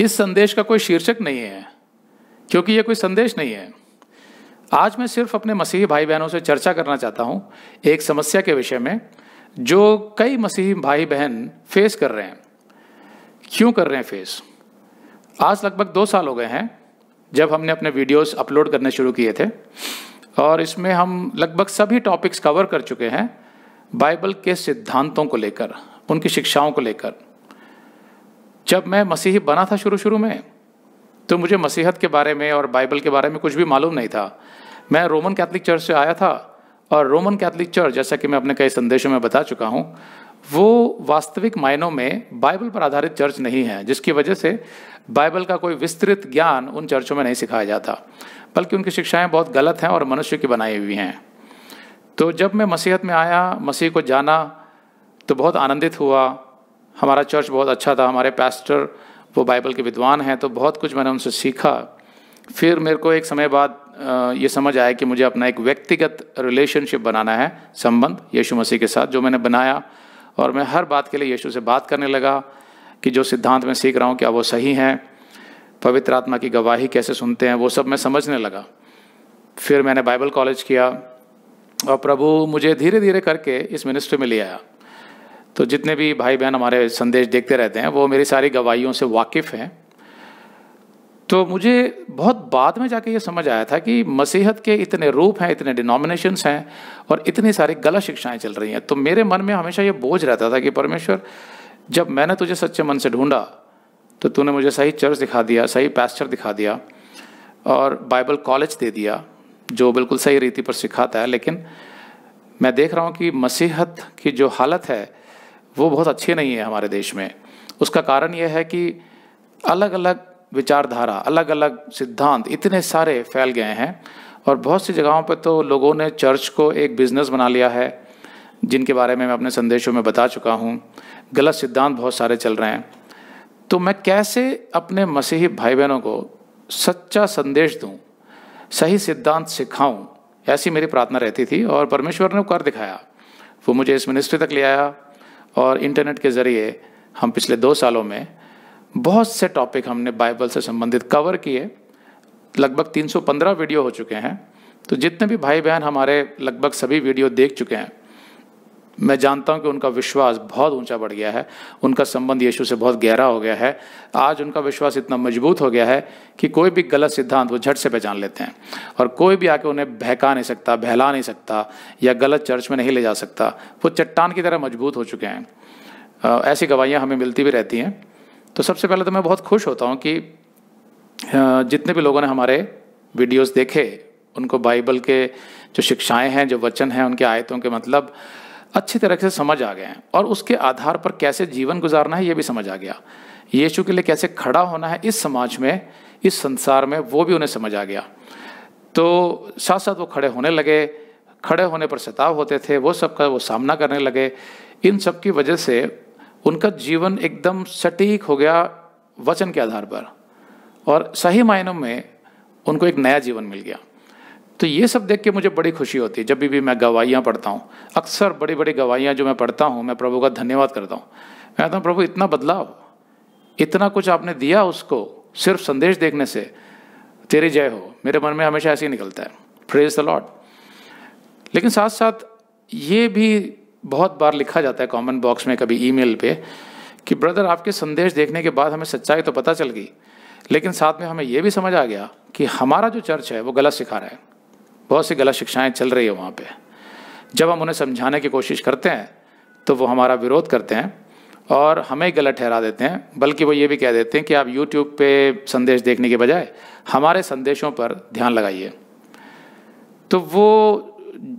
इस संदेश का कोई शीर्षक नहीं है क्योंकि यह कोई संदेश नहीं है आज मैं सिर्फ अपने मसीही भाई बहनों से चर्चा करना चाहता हूँ एक समस्या के विषय में जो कई मसीही भाई बहन फेस कर रहे हैं क्यों कर रहे हैं फेस आज लगभग दो साल हो गए हैं जब हमने अपने वीडियोस अपलोड करने शुरू किए थे और इसमें हम लगभग सभी टॉपिक्स कवर कर चुके हैं बाइबल के सिद्धांतों को लेकर उनकी शिक्षाओं को लेकर जब मैं मसीही बना था शुरू शुरू में तो मुझे मसीहत के बारे में और बाइबल के बारे में कुछ भी मालूम नहीं था मैं रोमन कैथलिक चर्च से आया था और रोमन कैथलिक चर्च जैसा कि मैं अपने कई संदेशों में बता चुका हूँ वो वास्तविक मायनों में बाइबल पर आधारित चर्च नहीं है जिसकी वजह से बाइबल का कोई विस्तृत ज्ञान उन चर्चों में नहीं सिखाया जाता बल्कि उनकी शिक्षाएं बहुत गलत हैं और मनुष्य की बनाई हुई हैं तो जब मैं मसीहत में आया मसीह को जाना तो बहुत आनंदित हुआ हमारा चर्च बहुत अच्छा था हमारे पैस्टर वो बाइबल के विद्वान हैं तो बहुत कुछ मैंने उनसे सीखा फिर मेरे को एक समय बाद ये समझ आया कि मुझे अपना एक व्यक्तिगत रिलेशनशिप बनाना है संबंध यीशु मसीह के साथ जो मैंने बनाया और मैं हर बात के लिए यीशु से बात करने लगा कि जो सिद्धांत मैं सीख रहा हूँ क्या वो सही हैं पवित्र आत्मा की गवाही कैसे सुनते हैं वो सब मैं समझने लगा फिर मैंने बाइबल कॉलेज किया और प्रभु मुझे धीरे धीरे करके इस मिनिस्ट्री में ले आया तो जितने भी भाई बहन हमारे संदेश देखते रहते हैं वो मेरी सारी गवाहियों से वाकिफ़ हैं तो मुझे बहुत बाद में जाके ये समझ आया था कि मसीहत के इतने रूप हैं इतने डिनोमिनेशंस हैं और इतनी सारी गलत शिक्षाएं चल रही हैं तो मेरे मन में हमेशा ये बोझ रहता था कि परमेश्वर जब मैंने तुझे सच्चे मन से ढूंढा तो तूने मुझे सही चर्च दिखा दिया सही पैस्टर दिखा दिया और बाइबल कॉलेज दे दिया जो बिल्कुल सही रीति पर सिखाता है लेकिन मैं देख रहा हूँ कि मसीहत की जो हालत है वो बहुत अच्छे नहीं है हमारे देश में उसका कारण यह है कि अलग अलग विचारधारा अलग अलग सिद्धांत इतने सारे फैल गए हैं और बहुत सी जगहों पर तो लोगों ने चर्च को एक बिज़नेस बना लिया है जिनके बारे में मैं अपने संदेशों में बता चुका हूँ गलत सिद्धांत बहुत सारे चल रहे हैं तो मैं कैसे अपने मसीही भाई बहनों को सच्चा संदेश दूँ सही सिद्धांत सिखाऊँ ऐसी मेरी प्रार्थना रहती थी और परमेश्वर ने कर दिखाया वो मुझे इस मिनिस्ट्री तक ले आया और इंटरनेट के ज़रिए हम पिछले दो सालों में बहुत से टॉपिक हमने बाइबल से संबंधित कवर किए लगभग 315 वीडियो हो चुके हैं तो जितने भी भाई बहन हमारे लगभग सभी वीडियो देख चुके हैं मैं जानता हूं कि उनका विश्वास बहुत ऊंचा बढ़ गया है उनका संबंध यीशु से बहुत गहरा हो गया है आज उनका विश्वास इतना मजबूत हो गया है कि कोई भी गलत सिद्धांत वो झट से पहचान लेते हैं और कोई भी आके उन्हें बहका नहीं सकता बहला नहीं सकता या गलत चर्च में नहीं ले जा सकता वो चट्टान की तरह मजबूत हो चुके हैं ऐसी गवाहियाँ हमें मिलती भी रहती हैं तो सबसे पहले तो मैं बहुत खुश होता हूँ कि जितने भी लोगों ने हमारे वीडियोस देखे उनको बाइबल के जो शिक्षाएं हैं जो वचन हैं उनके आयतों के मतलब अच्छी तरह से समझ आ गए हैं और उसके आधार पर कैसे जीवन गुजारना है ये भी समझ आ गया यीशु के लिए कैसे खड़ा होना है इस समाज में इस संसार में वो भी उन्हें समझ आ गया तो साथ साथ वो खड़े होने लगे खड़े होने पर सताव होते थे वो सब का वो सामना करने लगे इन सब की वजह से उनका जीवन एकदम सटीक हो गया वचन के आधार पर और सही मायनों में उनको एक नया जीवन मिल गया तो ये सब देख के मुझे बड़ी खुशी होती है जब भी, मैं गवाहियाँ पढ़ता हूँ अक्सर बड़ी बड़ी गवाहियाँ जो मैं पढ़ता हूँ मैं प्रभु का धन्यवाद करता हूँ मैं कहता हूँ प्रभु इतना बदलाव इतना कुछ आपने दिया उसको सिर्फ संदेश देखने से तेरी जय हो मेरे मन में हमेशा ऐसे ही निकलता है फ्रेज द लॉर्ड लेकिन साथ साथ ये भी बहुत बार लिखा जाता है कमेंट बॉक्स में कभी ईमेल पे कि ब्रदर आपके संदेश देखने के बाद हमें सच्चाई तो पता चल गई लेकिन साथ में हमें यह भी समझ आ गया कि हमारा जो चर्च है वो गलत सिखा रहा है बहुत सी गलत शिक्षाएं चल रही है वहाँ पे जब हम उन्हें समझाने की कोशिश करते हैं तो वो हमारा विरोध करते हैं और हमें गलत ठहरा देते हैं बल्कि वो ये भी कह देते हैं कि आप यूट्यूब पे संदेश देखने के बजाय हमारे संदेशों पर ध्यान लगाइए तो वो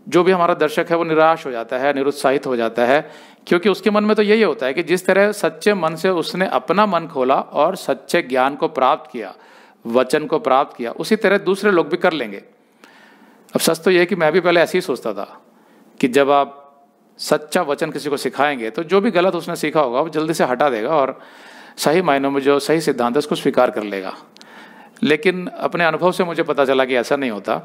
जो भी हमारा दर्शक है वो निराश हो जाता है निरुत्साहित हो जाता है क्योंकि उसके मन में तो यही होता है कि जिस तरह सच्चे मन से उसने अपना मन खोला और सच्चे ज्ञान को प्राप्त किया वचन को प्राप्त किया उसी तरह दूसरे लोग भी कर लेंगे अब सच तो यह है कि मैं भी पहले ऐसे ही सोचता था कि जब आप सच्चा वचन किसी को सिखाएंगे तो जो भी गलत उसने सीखा होगा वो जल्दी से हटा देगा और सही मायनों में जो सही सिद्धांत है उसको स्वीकार कर लेगा लेकिन अपने अनुभव से मुझे पता चला कि ऐसा नहीं होता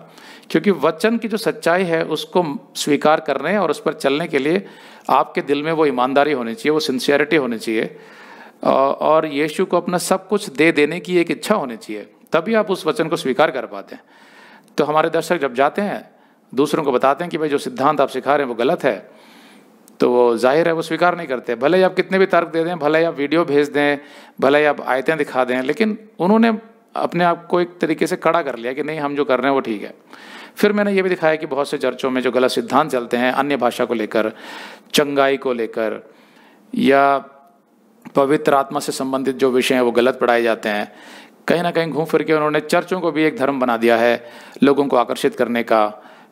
क्योंकि वचन की जो सच्चाई है उसको स्वीकार करने और उस पर चलने के लिए आपके दिल में वो ईमानदारी होनी चाहिए वो सिंसियरिटी होनी चाहिए और यीशु को अपना सब कुछ दे देने की एक इच्छा होनी चाहिए तभी आप उस वचन को स्वीकार कर पाते हैं तो हमारे दर्शक जब जाते हैं दूसरों को बताते हैं कि भाई जो सिद्धांत आप सिखा रहे हैं वो गलत है तो वो जाहिर है वो स्वीकार नहीं करते भले ही आप कितने भी तर्क दे दें भले ही आप वीडियो भेज दें भले ही आप आयतें दिखा दें लेकिन उन्होंने अपने आप को एक तरीके से कड़ा कर लिया कि नहीं हम जो कर रहे हैं वो ठीक है फिर मैंने ये भी दिखाया कि बहुत से चर्चों में जो गलत सिद्धांत चलते हैं अन्य भाषा को लेकर चंगाई को लेकर या पवित्र आत्मा से संबंधित जो विषय हैं वो गलत पढ़ाए जाते हैं कहीं ना कहीं घूम फिर के उन्होंने चर्चों को भी एक धर्म बना दिया है लोगों को आकर्षित करने का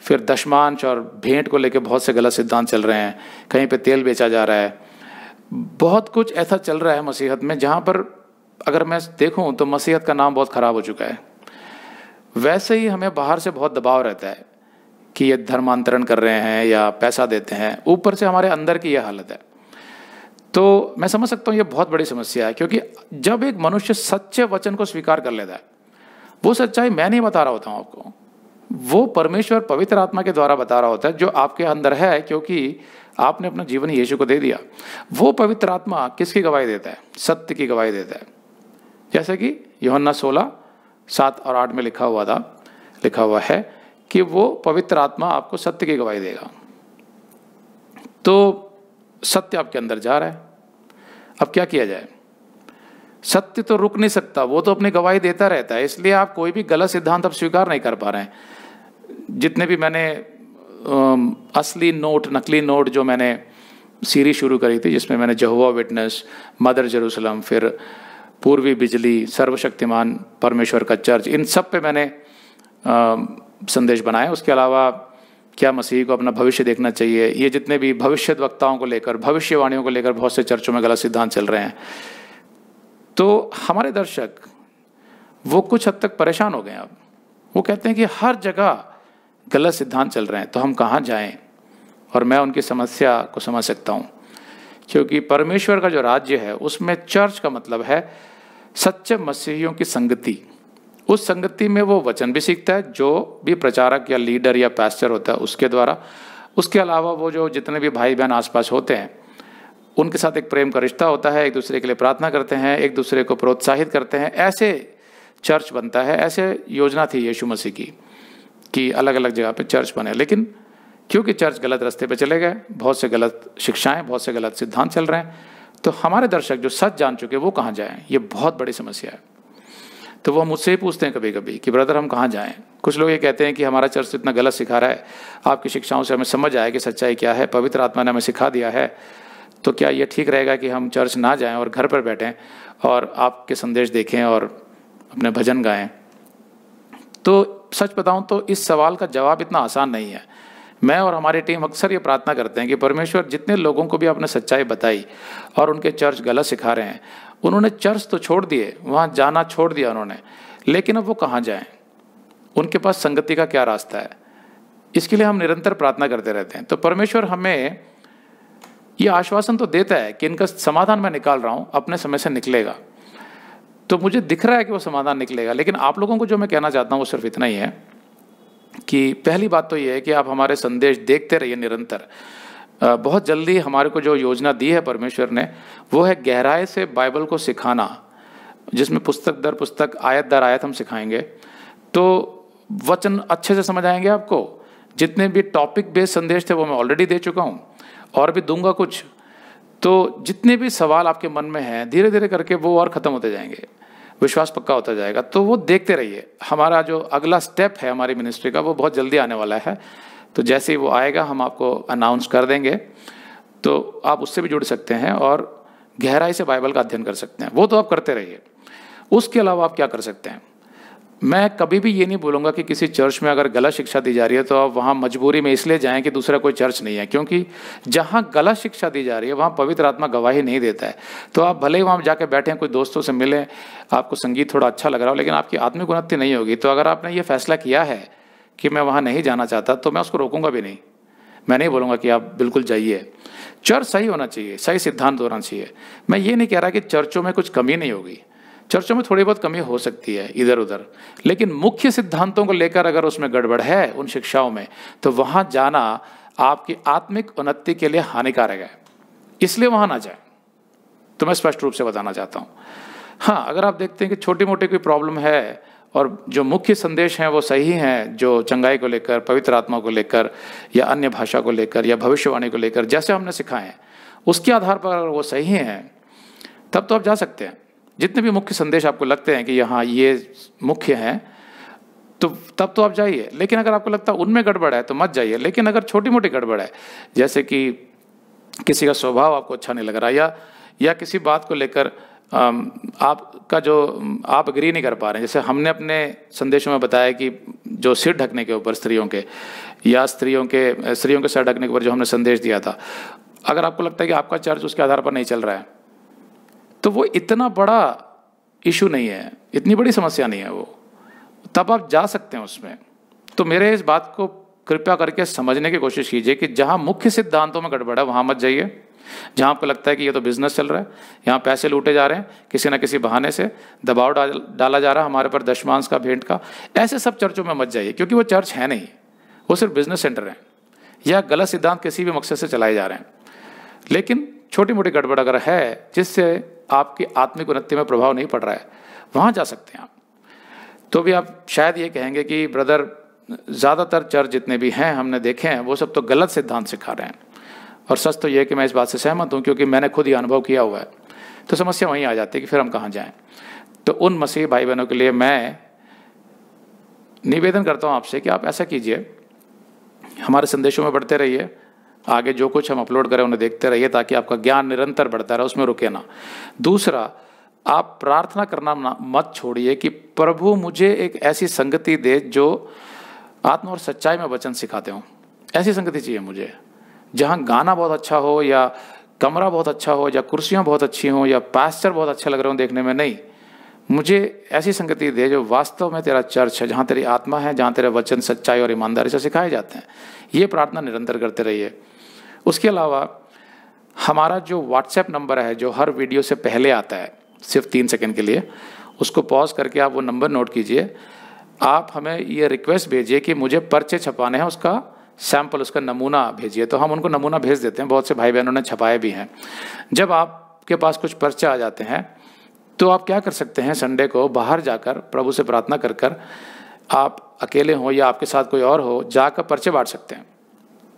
फिर दशमांश और भेंट को लेकर बहुत से गलत सिद्धांत चल रहे हैं कहीं पर तेल बेचा जा रहा है बहुत कुछ ऐसा चल रहा है मसीहत में जहाँ पर अगर मैं देखूँ तो मसीहत का नाम बहुत ख़राब हो चुका है वैसे ही हमें बाहर से बहुत दबाव रहता है कि ये धर्मांतरण कर रहे हैं या पैसा देते हैं ऊपर से हमारे अंदर की यह हालत है तो मैं समझ सकता हूं यह बहुत बड़ी समस्या है क्योंकि जब एक मनुष्य सच्चे वचन को स्वीकार कर लेता है वो सच्चाई मैं नहीं बता रहा होता हूं आपको वो परमेश्वर पवित्र आत्मा के द्वारा बता रहा होता है जो आपके अंदर है क्योंकि आपने अपना जीवन यीशु को दे दिया वो पवित्र आत्मा किसकी गवाही देता है सत्य की गवाही देता है जैसे कि योहन्ना सोलह सात और आठ में लिखा हुआ था लिखा हुआ है कि वो पवित्र आत्मा आपको सत्य की गवाही देगा तो सत्य आपके अंदर जा रहा है अब क्या किया जाए सत्य तो रुक नहीं सकता वो तो अपनी गवाही देता रहता है इसलिए आप कोई भी गलत सिद्धांत अब स्वीकार नहीं कर पा रहे हैं जितने भी मैंने असली नोट नकली नोट जो मैंने सीरीज शुरू करी थी जिसमें मैंने जहुआ विटनेस मदर जरूसलम फिर पूर्वी बिजली सर्वशक्तिमान परमेश्वर का चर्च इन सब पे मैंने संदेश बनाया उसके अलावा क्या मसीह को अपना भविष्य देखना चाहिए ये जितने भी भविष्य वक्ताओं को लेकर भविष्यवाणियों को लेकर बहुत से चर्चों में गलत सिद्धांत चल रहे हैं तो हमारे दर्शक वो कुछ हद तक परेशान हो गए अब वो कहते हैं कि हर जगह गलत सिद्धांत चल रहे हैं तो हम कहाँ जाएं और मैं उनकी समस्या को समझ सकता हूँ क्योंकि परमेश्वर का जो राज्य है उसमें चर्च का मतलब है सच्चे मसीहियों की संगति उस संगति में वो वचन भी सीखता है जो भी प्रचारक या लीडर या पैस्टर होता है उसके द्वारा उसके अलावा वो जो जितने भी भाई बहन आसपास होते हैं उनके साथ एक प्रेम का रिश्ता होता है एक दूसरे के लिए प्रार्थना करते हैं एक दूसरे को प्रोत्साहित करते हैं ऐसे चर्च बनता है ऐसे योजना थी यीशु मसीह की कि अलग अलग जगह पे चर्च बने लेकिन क्योंकि चर्च गलत रास्ते पे चले गए बहुत से गलत शिक्षाएं बहुत से गलत सिद्धांत चल रहे हैं तो हमारे दर्शक जो सच जान चुके वो कहाँ जाएं ये बहुत बड़ी समस्या है तो वो मुझसे ही पूछते हैं कभी कभी कि ब्रदर हम कहाँ जाएँ कुछ लोग ये कहते हैं कि हमारा चर्च इतना गलत सिखा रहा है आपकी शिक्षाओं से हमें समझ आया कि सच्चाई क्या है पवित्र आत्मा ने हमें सिखा दिया है तो क्या ये ठीक रहेगा कि हम चर्च ना जाएं और घर पर बैठें और आपके संदेश देखें और अपने भजन गाएं तो सच बताऊं तो इस सवाल का जवाब इतना आसान नहीं है मैं और हमारी टीम अक्सर ये प्रार्थना करते हैं कि परमेश्वर जितने लोगों को भी आपने सच्चाई बताई और उनके चर्च गलत सिखा रहे हैं उन्होंने चर्च तो छोड़ दिए वहाँ जाना छोड़ दिया उन्होंने लेकिन अब वो कहाँ जाएँ उनके पास संगति का क्या रास्ता है इसके लिए हम निरंतर प्रार्थना करते रहते हैं तो परमेश्वर हमें ये आश्वासन तो देता है कि इनका समाधान मैं निकाल रहा हूँ अपने समय से निकलेगा तो मुझे दिख रहा है कि वो समाधान निकलेगा लेकिन आप लोगों को जो मैं कहना चाहता हूँ वो सिर्फ इतना ही है कि पहली बात तो ये है कि आप हमारे संदेश देखते रहिए निरंतर बहुत जल्दी हमारे को जो योजना दी है परमेश्वर ने वो है गहराई से बाइबल को सिखाना जिसमें पुस्तक दर पुस्तक आयत दर आयत हम सिखाएंगे तो वचन अच्छे से समझ आएंगे आपको जितने भी टॉपिक बेस्ड संदेश थे वो मैं ऑलरेडी दे चुका हूँ और भी दूंगा कुछ तो जितने भी सवाल आपके मन में हैं धीरे धीरे करके वो और ख़त्म होते जाएंगे विश्वास पक्का होता जाएगा तो वो देखते रहिए हमारा जो अगला स्टेप है हमारी मिनिस्ट्री का वो बहुत जल्दी आने वाला है तो जैसे ही वो आएगा हम आपको अनाउंस कर देंगे तो आप उससे भी जुड़ सकते हैं और गहराई से बाइबल का अध्ययन कर सकते हैं वो तो आप करते रहिए उसके अलावा आप क्या कर सकते हैं मैं कभी भी ये नहीं बोलूँगा कि किसी चर्च में अगर गलत शिक्षा दी जा रही है तो आप वहाँ मजबूरी में इसलिए जाएं कि दूसरा कोई चर्च नहीं है क्योंकि जहाँ गलत शिक्षा दी जा रही है वहाँ पवित्र आत्मा गवाही नहीं देता है तो आप भले ही वहाँ जाके बैठें कोई दोस्तों से मिलें आपको संगीत थोड़ा अच्छा लग रहा हो लेकिन आपकी आत्मिक उन्नति नहीं होगी तो अगर आपने ये फैसला किया है कि मैं वहाँ नहीं जाना चाहता तो मैं उसको रोकूंगा भी नहीं मैं नहीं बोलूँगा कि आप बिल्कुल जाइए चर्च सही होना चाहिए सही सिद्धांत होना चाहिए मैं ये नहीं कह रहा कि चर्चों में कुछ कमी नहीं होगी चर्चों में थोड़ी बहुत कमी हो सकती है इधर उधर लेकिन मुख्य सिद्धांतों को लेकर अगर उसमें गड़बड़ है उन शिक्षाओं में तो वहाँ जाना आपकी आत्मिक उन्नति के लिए हानिकारक है इसलिए वहाँ ना जाए तो मैं स्पष्ट रूप से बताना चाहता हूँ हाँ अगर आप देखते हैं कि छोटी मोटी कोई प्रॉब्लम है और जो मुख्य संदेश हैं वो सही हैं जो चंगाई को लेकर पवित्र आत्मा को लेकर या अन्य भाषा को लेकर या भविष्यवाणी को लेकर जैसे हमने सिखाए हैं उसके आधार पर अगर वो सही हैं तब तो आप जा सकते हैं जितने भी मुख्य संदेश आपको लगते हैं कि यहाँ ये मुख्य हैं तो तब तो आप जाइए लेकिन अगर आपको लगता है उनमें गड़बड़ है तो मत जाइए लेकिन अगर छोटी मोटी गड़बड़ है जैसे कि किसी का स्वभाव आपको अच्छा नहीं लग रहा या या किसी बात को लेकर आपका जो आप अग्री नहीं कर पा रहे हैं जैसे हमने अपने संदेशों में बताया कि जो सिर ढकने के ऊपर स्त्रियों के या स्त्रियों के स्त्रियों के सिर ढकने के ऊपर जो हमने संदेश दिया था अगर आपको लगता है कि आपका चर्च उसके आधार पर नहीं चल रहा है तो वो इतना बड़ा इशू नहीं है इतनी बड़ी समस्या नहीं है वो तब आप जा सकते हैं उसमें तो मेरे इस बात को कृपया करके समझने की कोशिश कीजिए कि जहाँ मुख्य सिद्धांतों में गड़बड़ है वहाँ मत जाइए जहाँ आपको लगता है कि ये तो बिजनेस चल रहा है यहाँ पैसे लूटे जा रहे हैं किसी ना किसी बहाने से दबाव डाल डाला जा रहा है हमारे पर दशमांश का भेंट का ऐसे सब चर्चों में मत जाइए क्योंकि वो चर्च है नहीं वो सिर्फ बिजनेस सेंटर है या गलत सिद्धांत किसी भी मकसद से चलाए जा रहे हैं लेकिन छोटी मोटी गड़बड़ अगर है जिससे आपके आत्मिक उन्नति में प्रभाव नहीं पड़ रहा है वहाँ जा सकते हैं आप तो भी आप शायद ये कहेंगे कि ब्रदर ज़्यादातर चर्च जितने भी हैं हमने देखे हैं वो सब तो गलत सिद्धांत सिखा रहे हैं और सच तो ये कि मैं इस बात से सहमत हूँ क्योंकि मैंने खुद ही अनुभव किया हुआ है तो समस्या वहीं आ जाती है कि फिर हम कहाँ जाएँ तो उन मसीह भाई बहनों के लिए मैं निवेदन करता हूँ आपसे कि आप ऐसा कीजिए हमारे संदेशों में बढ़ते रहिए आगे जो कुछ हम अपलोड करें उन्हें देखते रहिए ताकि आपका ज्ञान निरंतर बढ़ता रहे उसमें रुके ना दूसरा आप प्रार्थना करना मत छोड़िए कि प्रभु मुझे एक ऐसी संगति दे जो आत्मा और सच्चाई में वचन सिखाते हों ऐसी संगति चाहिए मुझे जहाँ गाना बहुत अच्छा हो या कमरा बहुत अच्छा हो या कुर्सियाँ बहुत अच्छी हों या पास्चर बहुत अच्छे लग रहे हो देखने में नहीं मुझे ऐसी संगति दे जो वास्तव में तेरा चर्च है जहाँ तेरी आत्मा है जहाँ तेरे वचन सच्चाई और ईमानदारी से सिखाए जाते हैं ये प्रार्थना निरंतर करते रहिए उसके अलावा हमारा जो व्हाट्सएप नंबर है जो हर वीडियो से पहले आता है सिर्फ तीन सेकंड के लिए उसको पॉज करके आप वो नंबर नोट कीजिए आप हमें ये रिक्वेस्ट भेजिए कि मुझे पर्चे छपाने हैं उसका सैम्पल उसका नमूना भेजिए तो हम उनको नमूना भेज देते हैं बहुत से भाई बहनों ने छपाए भी हैं जब आपके पास कुछ पर्चे आ जाते हैं तो आप क्या कर सकते हैं संडे को बाहर जाकर प्रभु से प्रार्थना कर कर आप अकेले हों या आपके साथ कोई और हो जाकर पर्चे बांट सकते हैं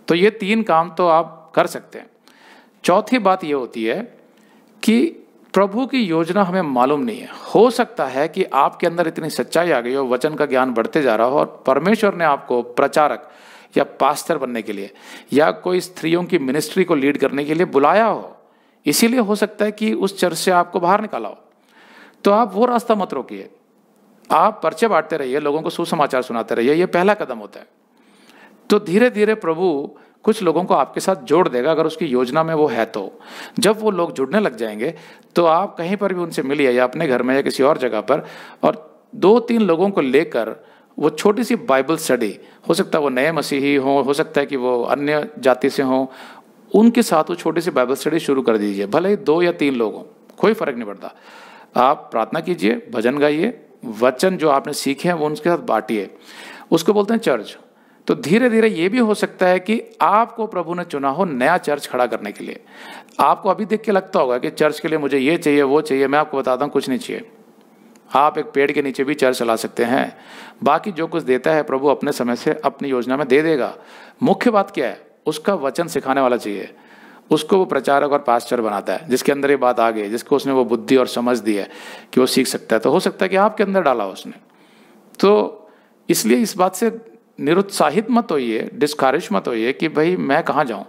तो ये तीन काम तो आप कर सकते हैं चौथी बात यह होती है कि प्रभु की योजना हमें मालूम नहीं है हो सकता है कि आपके अंदर इतनी सच्चाई आ गई हो वचन का ज्ञान बढ़ते जा रहा हो और परमेश्वर ने आपको प्रचारक या पास्टर बनने के लिए या कोई स्त्रियों की मिनिस्ट्री को लीड करने के लिए बुलाया हो इसीलिए हो सकता है कि उस चर्च से आपको बाहर निकाला हो तो आप वो रास्ता मत रोकिए आप पर्चे बांटते रहिए लोगों को सुसमाचार सुनाते रहिए यह पहला कदम होता है तो धीरे धीरे प्रभु कुछ लोगों को आपके साथ जोड़ देगा अगर उसकी योजना में वो है तो जब वो लोग जुड़ने लग जाएंगे तो आप कहीं पर भी उनसे मिलिए या अपने घर में या किसी और जगह पर और दो तीन लोगों को लेकर वो छोटी सी बाइबल स्टडी हो सकता है वो नए मसीही हों हो सकता है कि वो अन्य जाति से हों उनके साथ वो छोटी सी बाइबल स्टडी शुरू कर दीजिए भले ही दो या तीन लोग हों कोई फर्क नहीं पड़ता आप प्रार्थना कीजिए भजन गाइए वचन जो आपने सीखे हैं वो उनके साथ बांटिए उसको बोलते हैं चर्च तो धीरे धीरे ये भी हो सकता है कि आपको प्रभु ने चुना हो नया चर्च खड़ा करने के लिए आपको अभी देख के लगता होगा कि चर्च के लिए मुझे ये चाहिए वो चाहिए मैं आपको बताता हूँ कुछ नहीं चाहिए आप एक पेड़ के नीचे भी चर्च चला सकते हैं बाकी जो कुछ देता है प्रभु अपने समय से अपनी योजना में दे देगा मुख्य बात क्या है उसका वचन सिखाने वाला चाहिए उसको वो प्रचारक और पास्टर बनाता है जिसके अंदर ये बात आ गई जिसको उसने वो बुद्धि और समझ दी है कि वो सीख सकता है तो हो सकता है कि आपके अंदर डाला उसने तो इसलिए इस बात से निरुत्साहित मत होइए डिस्करेज मत होइए कि भाई मैं कहाँ जाऊँ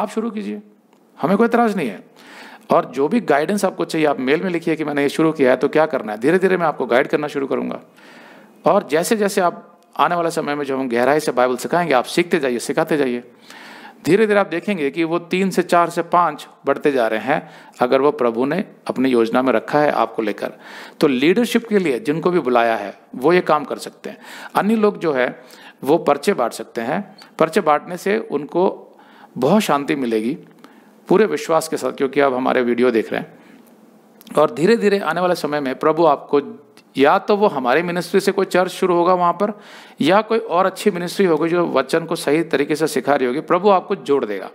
आप शुरू कीजिए हमें कोई एतराज़ नहीं है और जो भी गाइडेंस आपको चाहिए आप मेल में लिखिए कि मैंने ये शुरू किया है तो क्या करना है धीरे धीरे मैं आपको गाइड करना शुरू करूँगा और जैसे जैसे आप आने वाले समय में जब हम गहराई से बाइबल सिखाएंगे आप सीखते जाइए सिखाते जाइए धीरे धीरे आप देखेंगे कि वो तीन से चार से पांच बढ़ते जा रहे हैं अगर वो प्रभु ने अपनी योजना में रखा है आपको लेकर तो लीडरशिप के लिए जिनको भी बुलाया है वो ये काम कर सकते हैं अन्य लोग जो है वो पर्चे बांट सकते हैं पर्चे बांटने से उनको बहुत शांति मिलेगी पूरे विश्वास के साथ क्योंकि आप हमारे वीडियो देख रहे हैं और धीरे धीरे आने वाले समय में प्रभु आपको या तो वो हमारे मिनिस्ट्री से कोई चर्च शुरू होगा वहाँ पर या कोई और अच्छी मिनिस्ट्री होगी जो वचन को सही तरीके से सिखा रही होगी प्रभु आपको जोड़ देगा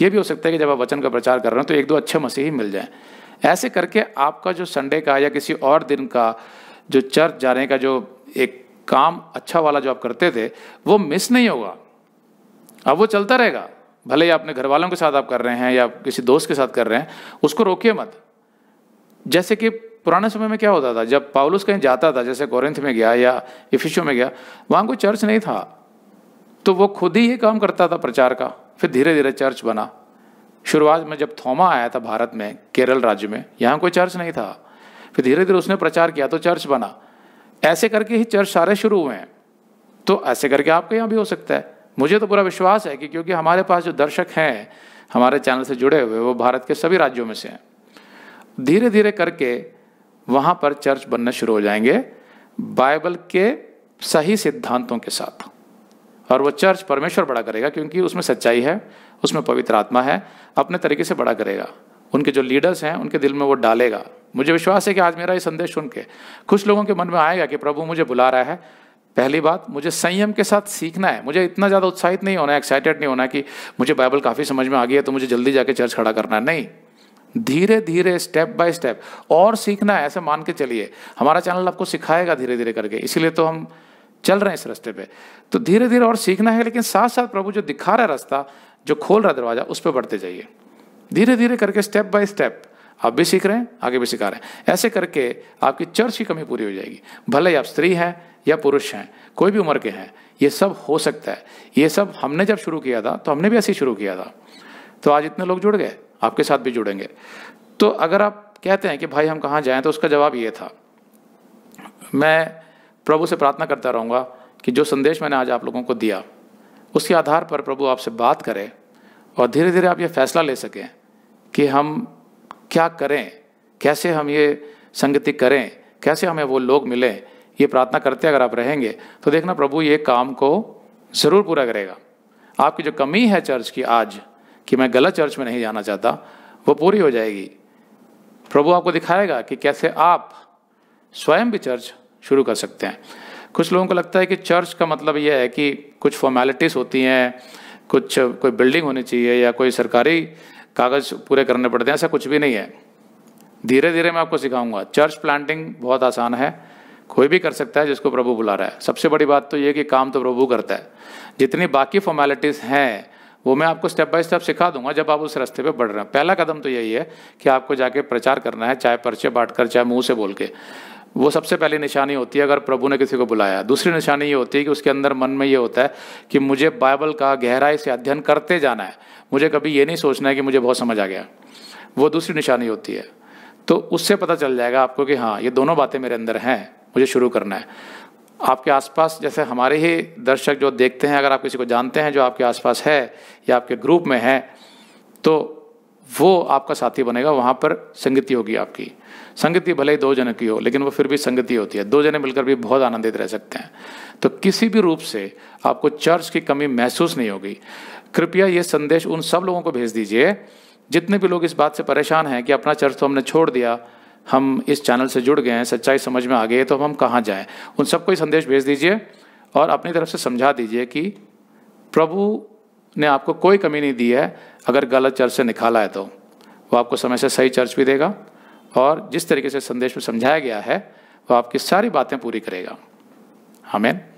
ये भी हो सकता है कि जब आप वचन का प्रचार कर रहे हो तो एक दो अच्छे मसीही मिल जाए ऐसे करके आपका जो संडे का या किसी और दिन का जो चर्च जाने का जो एक काम अच्छा वाला जो आप करते थे वो मिस नहीं होगा अब वो चलता रहेगा भले ही अपने घर वालों के साथ आप कर रहे हैं या किसी दोस्त के साथ कर रहे हैं उसको रोकिए मत जैसे कि पुराने समय में क्या होता था जब पाउलस कहीं जाता था जैसे कोरिंथ में गया या इफिशो में गया वहाँ कोई चर्च नहीं था तो वो खुद ही ये काम करता था प्रचार का फिर धीरे धीरे चर्च बना शुरुआत में जब थोमा आया था भारत में केरल राज्य में यहाँ कोई चर्च नहीं था फिर धीरे धीरे उसने प्रचार किया तो चर्च बना ऐसे करके ही चर्च सारे शुरू हुए हैं तो ऐसे करके आपके यहाँ भी हो सकता है मुझे तो पूरा विश्वास है कि क्योंकि हमारे पास जो दर्शक हैं हमारे चैनल से जुड़े हुए वो भारत के सभी राज्यों में से हैं धीरे धीरे करके वहाँ पर चर्च बनना शुरू हो जाएंगे बाइबल के सही सिद्धांतों के साथ और वो चर्च परमेश्वर बड़ा करेगा क्योंकि उसमें सच्चाई है उसमें पवित्र आत्मा है अपने तरीके से बड़ा करेगा उनके जो लीडर्स हैं उनके दिल में वो डालेगा मुझे विश्वास है कि आज मेरा ये संदेश सुन के कुछ लोगों के मन में आएगा कि प्रभु मुझे बुला रहा है पहली बात मुझे संयम के साथ सीखना है मुझे इतना ज़्यादा उत्साहित नहीं होना है एक्साइटेड नहीं होना कि मुझे बाइबल काफ़ी समझ में आ गई है तो मुझे जल्दी जाके चर्च खड़ा करना है नहीं धीरे धीरे स्टेप बाय स्टेप और सीखना है ऐसे मान के चलिए हमारा चैनल आपको सिखाएगा धीरे धीरे करके इसीलिए तो हम चल रहे हैं इस रास्ते पे तो धीरे धीरे और सीखना है लेकिन साथ साथ प्रभु जो दिखा रहा है रास्ता जो खोल रहा दरवाजा उस पर बढ़ते जाइए धीरे धीरे करके स्टेप बाय स्टेप आप भी सीख रहे हैं आगे भी सिखा रहे हैं ऐसे करके आपकी चर्च की कमी पूरी हो जाएगी भले ही आप स्त्री हैं या पुरुष हैं कोई भी उम्र के हैं ये सब हो सकता है ये सब हमने जब शुरू किया था तो हमने भी ऐसे ही शुरू किया था तो आज इतने लोग जुड़ गए आपके साथ भी जुड़ेंगे तो अगर आप कहते हैं कि भाई हम कहाँ जाएँ तो उसका जवाब ये था मैं प्रभु से प्रार्थना करता रहूँगा कि जो संदेश मैंने आज आप लोगों को दिया उसके आधार पर प्रभु आपसे बात करें और धीरे धीरे आप ये फैसला ले सकें कि हम क्या करें कैसे हम ये संगति करें कैसे हमें वो लोग मिलें ये प्रार्थना करते अगर आप रहेंगे तो देखना प्रभु ये काम को ज़रूर पूरा करेगा आपकी जो कमी है चर्च की आज कि मैं गलत चर्च में नहीं जाना चाहता वो पूरी हो जाएगी प्रभु आपको दिखाएगा कि कैसे आप स्वयं भी चर्च शुरू कर सकते हैं कुछ लोगों को लगता है कि चर्च का मतलब यह है कि कुछ फॉर्मेलिटीज़ होती हैं कुछ कोई बिल्डिंग होनी चाहिए या कोई सरकारी कागज़ पूरे करने पड़ते हैं ऐसा कुछ भी नहीं है धीरे धीरे मैं आपको सिखाऊंगा चर्च प्लांटिंग बहुत आसान है कोई भी कर सकता है जिसको प्रभु बुला रहा है सबसे बड़ी बात तो ये कि काम तो प्रभु करता है जितनी बाकी फॉर्मेलिटीज़ हैं वो मैं आपको स्टेप बाय स्टेप सिखा दूंगा जब आप उस रास्ते पे बढ़ रहे हैं पहला कदम तो यही है कि आपको जाके प्रचार करना है चाहे पर्चे बांट कर चाहे मुँह से बोल के वो सबसे पहली निशानी होती है अगर प्रभु ने किसी को बुलाया दूसरी निशानी ये होती है कि उसके अंदर मन में ये होता है कि मुझे बाइबल का गहराई से अध्ययन करते जाना है मुझे कभी ये नहीं सोचना है कि मुझे बहुत समझ आ गया वो दूसरी निशानी होती है तो उससे पता चल जाएगा आपको कि हाँ ये दोनों बातें मेरे अंदर हैं मुझे शुरू करना है आपके आसपास जैसे हमारे ही दर्शक जो देखते हैं अगर आप किसी को जानते हैं जो आपके आसपास है या आपके ग्रुप में है तो वो आपका साथी बनेगा वहाँ पर संगति होगी आपकी संगति भले ही दो जन की हो लेकिन वो फिर भी संगति होती है दो जने मिलकर भी बहुत आनंदित रह सकते हैं तो किसी भी रूप से आपको चर्च की कमी महसूस नहीं होगी कृपया ये संदेश उन सब लोगों को भेज दीजिए जितने भी लोग इस बात से परेशान हैं कि अपना चर्च तो हमने छोड़ दिया हम इस चैनल से जुड़ गए हैं सच्चाई समझ में आ गई है तो अब हम कहाँ जाएं उन सबको ये संदेश भेज दीजिए और अपनी तरफ से समझा दीजिए कि प्रभु ने आपको कोई कमी नहीं दी है अगर गलत चर्च से निकाला है तो वो आपको समय से सही चर्च भी देगा और जिस तरीके से संदेश में समझाया गया है वो आपकी सारी बातें पूरी करेगा हमें